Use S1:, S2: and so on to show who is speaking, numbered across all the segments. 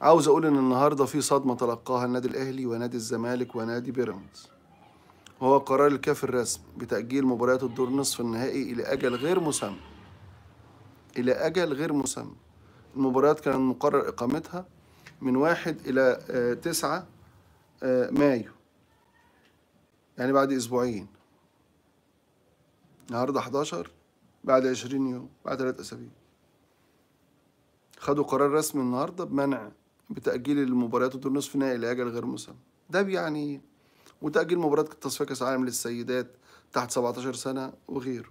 S1: عاوز اقول ان النهارده في صدمه تلقاها النادي الاهلي ونادي الزمالك ونادي بيراميدز وهو قرار الكاف الرسمي بتاجيل مباريات الدور نصف النهائي الى اجل غير مسمى الى اجل غير مسمى المباريات كان مقرر اقامتها من واحد الى آه، تسعة آه، مايو يعني بعد اسبوعين النهارده 11 بعد 20 يوم بعد ثلاث اسابيع خدوا قرار رسمي النهارده بمنع بتاجيل المباريات ودور نصف نهائي لاجل غير مسمى ده بيعني وتاجيل مباريات تصفية كاس العالم للسيدات تحت 17 سنه وغيره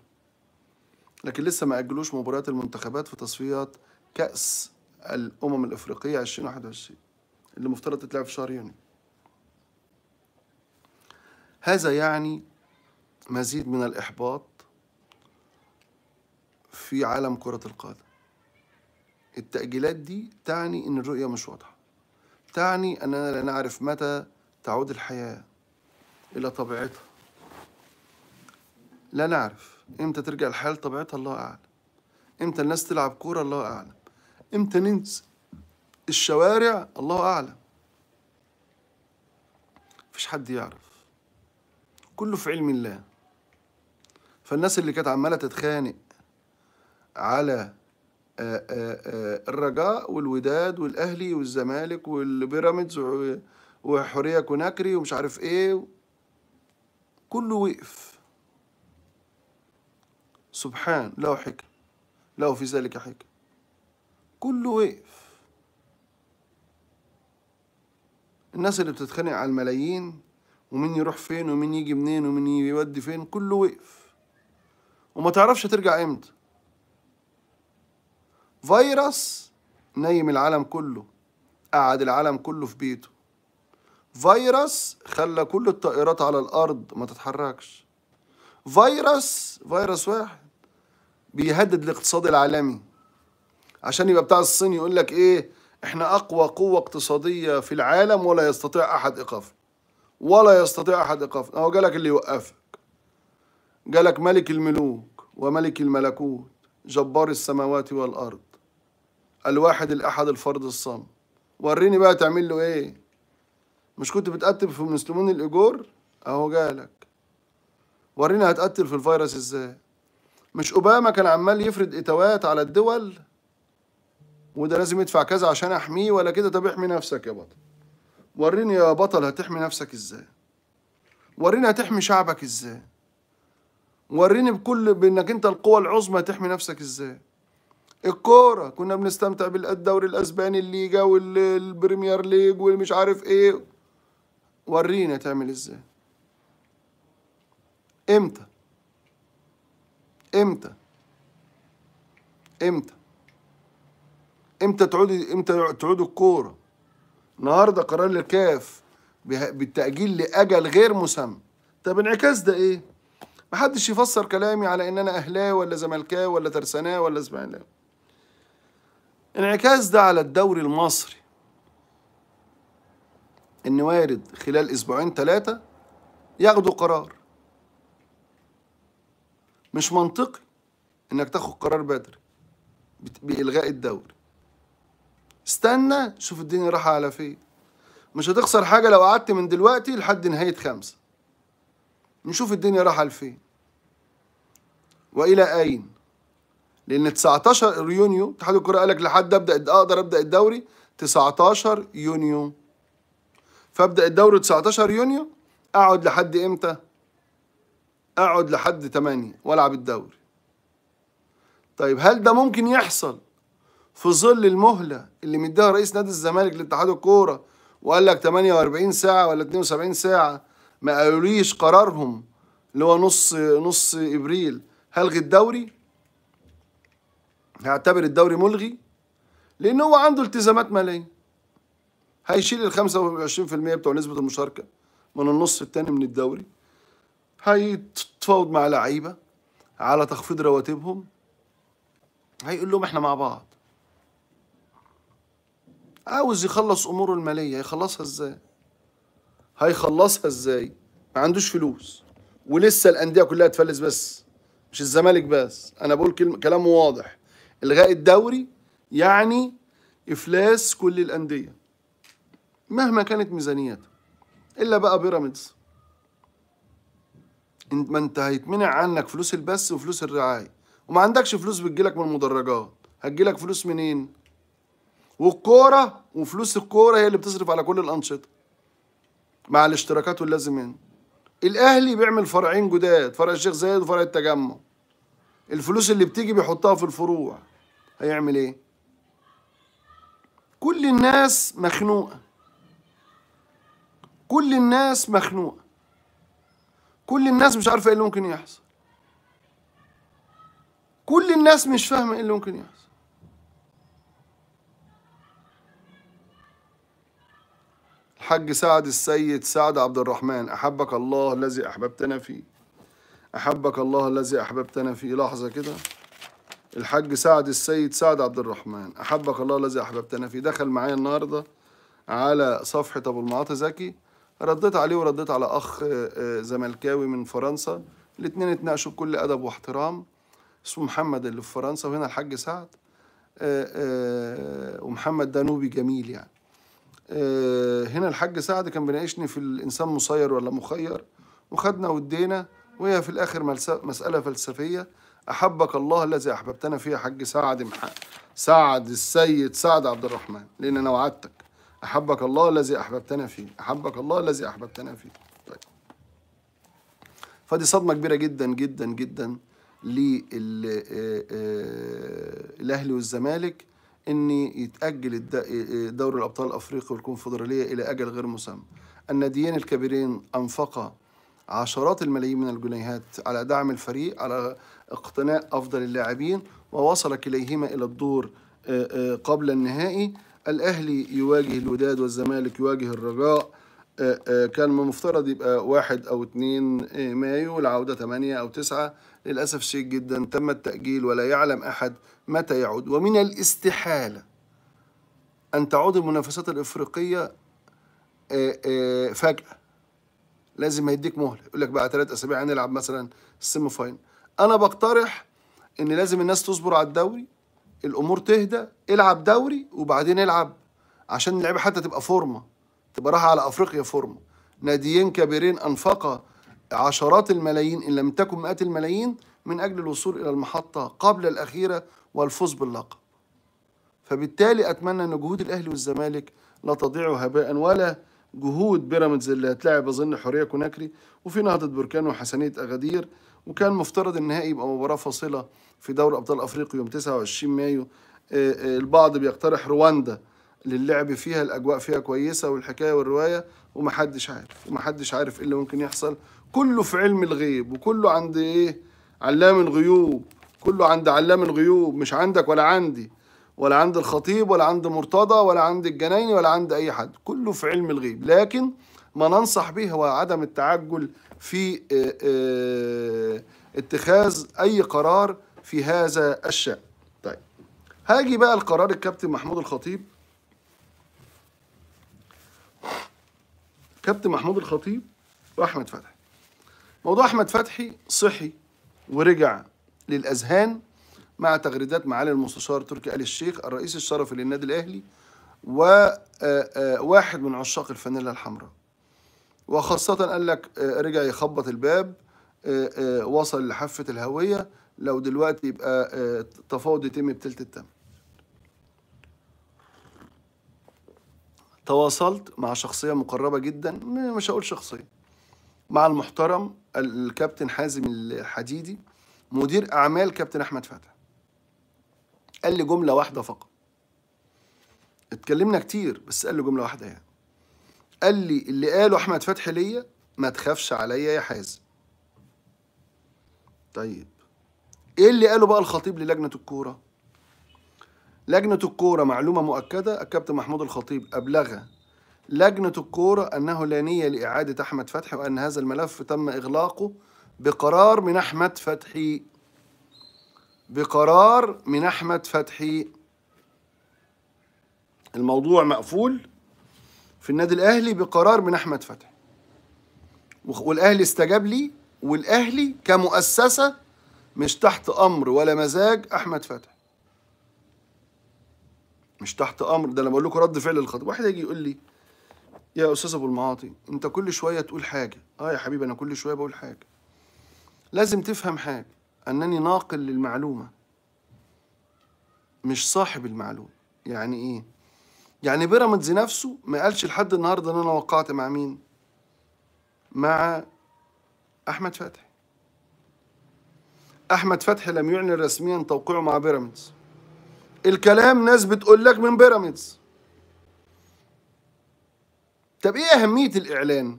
S1: لكن لسه ما اجلوش مباريات المنتخبات في تصفيات كاس الامم الافريقيه 2021 اللي مفترض تتلعب في شهر يونيو هذا يعني مزيد من الاحباط في عالم كره القدم التأجيلات دي تعني إن الرؤية مش واضحة تعني أننا لا نعرف متى تعود الحياة إلى طبيعتها لا نعرف إمتى ترجع الحياة لطبيعتها الله أعلم إمتى الناس تلعب كورة الله أعلم إمتى ننسى الشوارع الله أعلم مفيش حد يعرف كله في علم الله فالناس اللي كانت عماله تتخانق على آه، آه، آه، الرجاء والوداد والاهلي والزمالك والبيراميدز وحوريه كوناكري ومش عارف ايه كله وقف سبحان له حكم له في ذلك حكم كله وقف الناس اللي بتتخانق على الملايين ومين يروح فين ومين يجي منين ومين يودي فين كله وقف وما تعرفش ترجع امتى فيروس نيم العالم كله قعد العالم كله في بيته فيروس خلى كل الطائرات على الارض ما تتحركش فيروس فيروس واحد بيهدد الاقتصاد العالمي عشان يبقى بتاع الصين يقول لك ايه احنا اقوى قوه اقتصاديه في العالم ولا يستطيع احد ايقافنا ولا يستطيع احد ايقافنا هو جالك اللي يوقفك جالك ملك الملوك وملك الملكوت جبار السماوات والارض الواحد الأحد الفرد الصمد وريني بقى تعمل له إيه مش كنت بتقتل في المسلمين الإيجور أهو جالك وريني هتقتل في الفيروس إزاي مش أوباما كان عمال يفرض إتوات على الدول وده لازم يدفع كذا عشان أحميه ولا كده طب احمي نفسك يا بطل وريني يا بطل هتحمي نفسك إزاي وريني هتحمي شعبك إزاي وريني بكل بانك انت القوى العظمى تحمي نفسك ازاي الكوره كنا بنستمتع بالدوري الاسباني الليجا والبريمير ليج والمش عارف ايه ورينا تعمل ازاي امتى امتى امتى امتى تعود امتى تعود الكوره النهارده قرار الكاف بالتاجيل لاجل غير مسمى طب انعكاس ده ايه محدش يفسر كلامي على ان انا اهلاوي ولا زملكاوي ولا ترسناوي ولا اسماعيلاوي انعكاس ده على الدوري المصري ان وارد خلال اسبوعين ثلاثه ياخدوا قرار مش منطقي انك تاخد قرار بدري بالغاء الدوري استنى شوف الدنيا رايحه على فين مش هتخسر حاجه لو قعدت من دلوقتي لحد نهايه خمسه نشوف الدنيا رايحه لفين والى اين لان 19 يونيو اتحاد الكره قال لك لحد ابدا اقدر ابدا الدوري 19 يونيو فابدا الدوري 19 يونيو اقعد لحد امتى اقعد لحد 8 والعب الدوري طيب هل ده ممكن يحصل في ظل المهله اللي مديها رئيس نادي الزمالك لاتحاد الكوره وقال لك 48 ساعه ولا 72 ساعه ما قالوليش قرارهم اللي هو نص نص ابريل هلغي الدوري هيعتبر الدوري ملغي لأن هو عنده التزامات مالية هيشيل ال 25% بتوع نسبة المشاركة من النص الثاني من الدوري هيتفاوض مع لعيبة على تخفيض رواتبهم هيقول لهم احنا مع بعض عاوز يخلص اموره الماليه هيخلصها ازاي هيخلصها ازاي ما عندوش فلوس ولسه الانديه كلها تفلس بس مش الزمالك بس انا بقول كلام واضح الغاء الدوري يعني افلاس كل الانديه مهما كانت ميزانيتها الا بقى بيراميدز ما انت هيتمنع عنك فلوس البث وفلوس الرعايه وما عندكش فلوس بتجيلك من المدرجات هتجيلك فلوس منين والكوره وفلوس الكوره هي اللي بتصرف على كل الانشطه مع الاشتراكات واللازمين الاهلي بيعمل فرعين جداد فرع الشيخ زايد وفرع التجمع الفلوس اللي بتيجي بيحطها في الفروع هيعمل ايه كل الناس مخنوقه كل الناس مخنوقه كل الناس مش عارفه ايه اللي ممكن يحصل كل الناس مش فاهمه ايه اللي ممكن يحصل الحاج سعد السيد سعد عبد الرحمن احبك الله الذي احببتنا فيه احبك الله الذي احببتنا فيه لحظه كده الحاج سعد السيد سعد عبد الرحمن أحبك الله الذي أحببتنا فيه دخل معايا النهاردة على صفحة أبو المعاطي زكي رديت عليه ورديت على أخ آه، آه، زملكاوي من فرنسا الاتنين اتناقشوا بكل أدب واحترام اسمه محمد اللي في فرنسا وهنا الحاج سعد آه، ومحمد دانوبي جميل يعني هنا الحاج سعد كان بيناقشني في الإنسان مسير ولا مخير وخدنا ودينا وهي في الآخر مسألة فلسفية أحبك الله الذي أحببتنا فيه يا حاج سعد محق. سعد السيد سعد عبد الرحمن لأن أنا وعدتك أحبك الله الذي أحببتنا فيه أحبك الله الذي أحببتنا فيه طيب فدي صدمة كبيرة جدا جدا جدا للأهلي والزمالك ان يتاجل دوري الابطال الافريقي والكونفدراليه الى اجل غير مسمى الناديين الكبيرين انفقا عشرات الملايين من الجنيهات على دعم الفريق على اقتناء أفضل اللاعبين ووصل إليهما إلى الدور آه، آه، قبل النهائي الأهلي يواجه الوداد والزمالك يواجه الرجاء آه، كان من المفترض يبقى واحد أو اثنين مايو العودة ثمانية أو تسعة للأسف شيء جدا تم التأجيل ولا يعلم أحد متى يعود ومن الاستحالة أن تعود المنافسات الإفريقية فجأة لازم هيديك مهله يقول لك بقى ثلاث اسابيع هنلعب مثلا السيمي فاينل انا بقترح ان لازم الناس تصبر على الدوري الامور تهدى العب دوري وبعدين العب عشان اللعيبه حتى تبقى فورمه تبقى رايحه على افريقيا فورمه ناديين كبيرين انفقا عشرات الملايين ان لم تكن مئات الملايين من اجل الوصول الى المحطه قبل الاخيره والفوز باللقب فبالتالي اتمنى ان جهود الاهلي والزمالك لا تضيع هباء ولا جهود بيراميدز اللي هتلاعب اظن حوريه كوناكري وفي نهضه بركان وحسنيه اغادير وكان مفترض النهائي يبقى مباراه فاصله في دوري ابطال افريقيا يوم 29 مايو آه، آه، البعض بيقترح رواندا للعب فيها الاجواء فيها كويسه والحكايه والروايه ومحدش عارف ومحدش عارف ايه اللي ممكن يحصل كله في علم الغيب وكله عند ايه علام الغيوب كله عند علام الغيوب مش عندك ولا عندي ولا عند الخطيب ولا عند مرتضى ولا عند الجنايني ولا عند أي حد كله في علم الغيب لكن ما ننصح به هو عدم التعجل في آه، آه، اتخاذ أي قرار في هذا الشأن طيب هاجي بقى القرار الكابتن محمود الخطيب كابتن محمود الخطيب وأحمد فتحي موضوع أحمد فتحي صحي ورجع للأذهان مع تغريدات معالي المستشار تركي آل الشيخ الرئيس الشرفي للنادي الأهلي وواحد آه، آه، من عشاق الفانيلا الحمراء وخاصة قال لك آه، رجع يخبط الباب وصل لحافة الهوية لو دلوقتي يبقى تفاوض يتم بتلت التم تواصلت مع شخصية مقربة جدا مش هقول شخصية مع المحترم الكابتن حازم الحديدي مدير أعمال كابتن أحمد فتحي قال لي جملة واحدة فقط اتكلمنا كتير بس قال لي جملة واحدة يعني قال لي اللي قاله أحمد فتحي ليا ما تخافش عليا يا حازم طيب ايه اللي قاله بقى الخطيب للجنة الكورة لجنة الكورة معلومة مؤكدة الكابتن محمود الخطيب أبلغ لجنة الكورة أنه لا نية لإعادة أحمد فتحي وأن هذا الملف تم إغلاقه بقرار من أحمد فتحي بقرار من أحمد فتحي الموضوع مقفول في النادي الأهلي بقرار من أحمد فتحي والأهلي استجاب لي والأهلي كمؤسسة مش تحت أمر ولا مزاج أحمد فتحي مش تحت أمر ده أنا بقول لكم رد فعل الخطيب واحد يجي يقول لي يا أستاذ أبو المعاطي أنت كل شوية تقول حاجة أه يا حبيبي أنا كل شوية بقول حاجة لازم تفهم حاجة أنني ناقل للمعلومة مش صاحب المعلومة يعني إيه؟ يعني بيراميدز نفسه ما قالش لحد النهارده إن أنا وقعت مع مين؟ مع أحمد فتحي أحمد فتحي لم يعلن رسميا توقيعه مع بيراميدز الكلام ناس بتقول لك من بيراميدز طب ايه اهميه الاعلان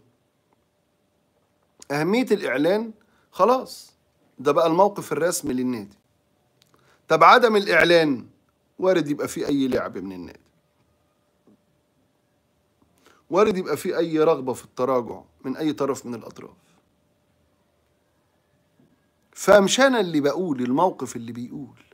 S1: اهميه الاعلان خلاص ده بقى الموقف الرسمي للنادي طب عدم الإعلان وارد يبقى فيه أي لعب من النادي وارد يبقى فيه أي رغبة في التراجع من أي طرف من الأطراف فمش أنا اللي بقول الموقف اللي بيقول